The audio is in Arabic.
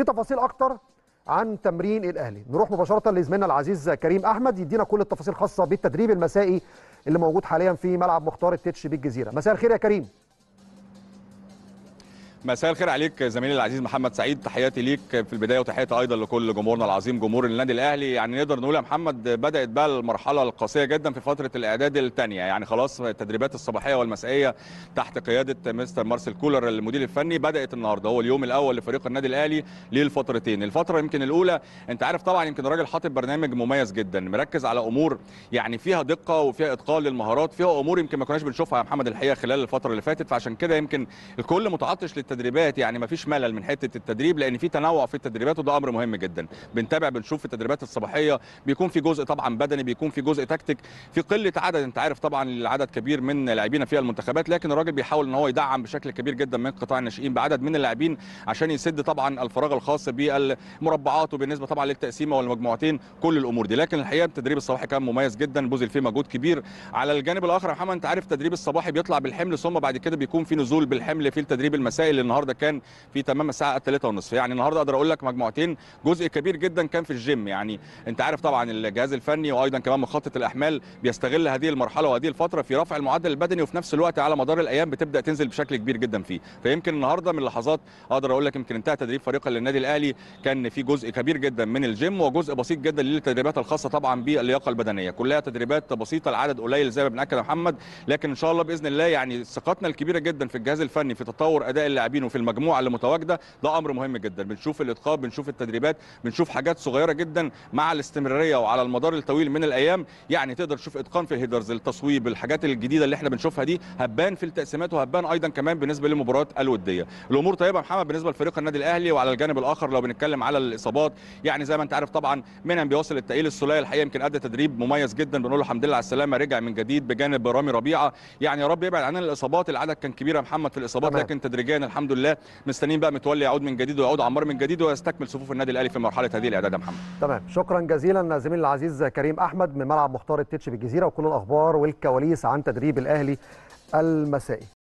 في تفاصيل اكتر عن تمرين الاهلي نروح مباشره لزميلنا العزيز كريم احمد يدينا كل التفاصيل الخاصه بالتدريب المسائي اللي موجود حاليا في ملعب مختار التتش بالجزيره مساء الخير يا كريم مساء الخير عليك زميلي العزيز محمد سعيد تحياتي ليك في البدايه وتحياتي ايضا لكل جمهورنا العظيم جمهور النادي الاهلي يعني نقدر نقول يا محمد بدات بقى المرحله القاسيه جدا في فتره الاعداد الثانيه يعني خلاص التدريبات الصباحيه والمسائيه تحت قياده مستر مارسيل كولر المدير الفني بدات النهارده هو اليوم الاول لفريق النادي الاهلي للفترتين الفتره يمكن الاولى انت عارف طبعا يمكن الراجل حاطط برنامج مميز جدا مركز على امور يعني فيها دقه وفيها اتقان للمهارات فيها امور يمكن ما كناش بنشوفها يا محمد الحقيقه خلال الفتره اللي فاتت فعشان كده يمكن الكل متعطش التدريبات يعني ما فيش ملل من حته التدريب لان في تنوع في التدريبات وده امر مهم جدا بنتابع بنشوف في التدريبات الصباحيه بيكون في جزء طبعا بدني بيكون في جزء تكتيك في قله عدد انت عارف طبعا العدد كبير من لاعبين في المنتخبات لكن الراجل بيحاول ان هو يدعم بشكل كبير جدا من قطاع الناشئين بعدد من اللاعبين عشان يسد طبعا الفراغ الخاص بالمربعات وبالنسبه طبعا للتقسيمه والمجموعتين كل الامور دي لكن الحقيقه التدريب الصباحي كان مميز جدا بذل فيه مجهود كبير على الجانب الاخر يا محمد انت عارف التدريب الصباحي بيطلع بالحمل ثم بعد كده بيكون في نزول بالحمل في التدريب المسائي اللي النهارده كان في تمام الساعه 3:30 يعني النهارده اقدر اقول لك مجموعتين جزء كبير جدا كان في الجيم يعني انت عارف طبعا الجهاز الفني وايضا كمان مخطط الاحمال بيستغل هذه المرحله وهذه الفتره في رفع المعدل البدني وفي نفس الوقت على مدار الايام بتبدا تنزل بشكل كبير جدا فيه فيمكن النهارده من لحظات اقدر اقول لك يمكن انتهى تدريب فريق للنادي الاهلي كان في جزء كبير جدا من الجيم وجزء بسيط جدا للتدريبات الخاصه طبعا باللياقه البدنيه كلها تدريبات بسيطه العدد قليل زي ما بناكد يا محمد لكن ان شاء الله باذن الله يعني ثقتنا الكبيره جدا في الجهاز الفني في تطور اداء اللاعبين اللاعبين وفي المجموعه اللي متواجده ده امر مهم جدا بنشوف الاتقان بنشوف التدريبات بنشوف حاجات صغيره جدا مع الاستمراريه وعلى المدار الطويل من الايام يعني تقدر تشوف اتقان في الهيدرز التصويب الحاجات الجديده اللي احنا بنشوفها دي هتبان في التقسيمات وهتبان ايضا كمان بالنسبه للمباريات الوديه الامور طيبه يا محمد بالنسبه لفريق النادي الاهلي وعلى الجانب الاخر لو بنتكلم على الاصابات يعني زي ما انت عارف طبعا منهم بيواصل التاهيل السوليه الحقيقه يمكن ادى تدريب مميز جدا بنقول له الحمد لله على السلامه رجع من جديد بجانب رامي ربيعه يعني يا رب يبعد عن الاصابات العدد كان كبير يا محمد في الاصابات لكن تدريجيا الحمد الحمد لله مستنيين بقى متولي يعود من جديد ويعود عمار من جديد ويستكمل صفوف النادي الاهلي في مرحله هذه الاعداد محمد تمام شكرا جزيلا زميلنا العزيز كريم احمد من ملعب مختار التتش بالجزيره وكل الاخبار والكواليس عن تدريب الاهلي المسائي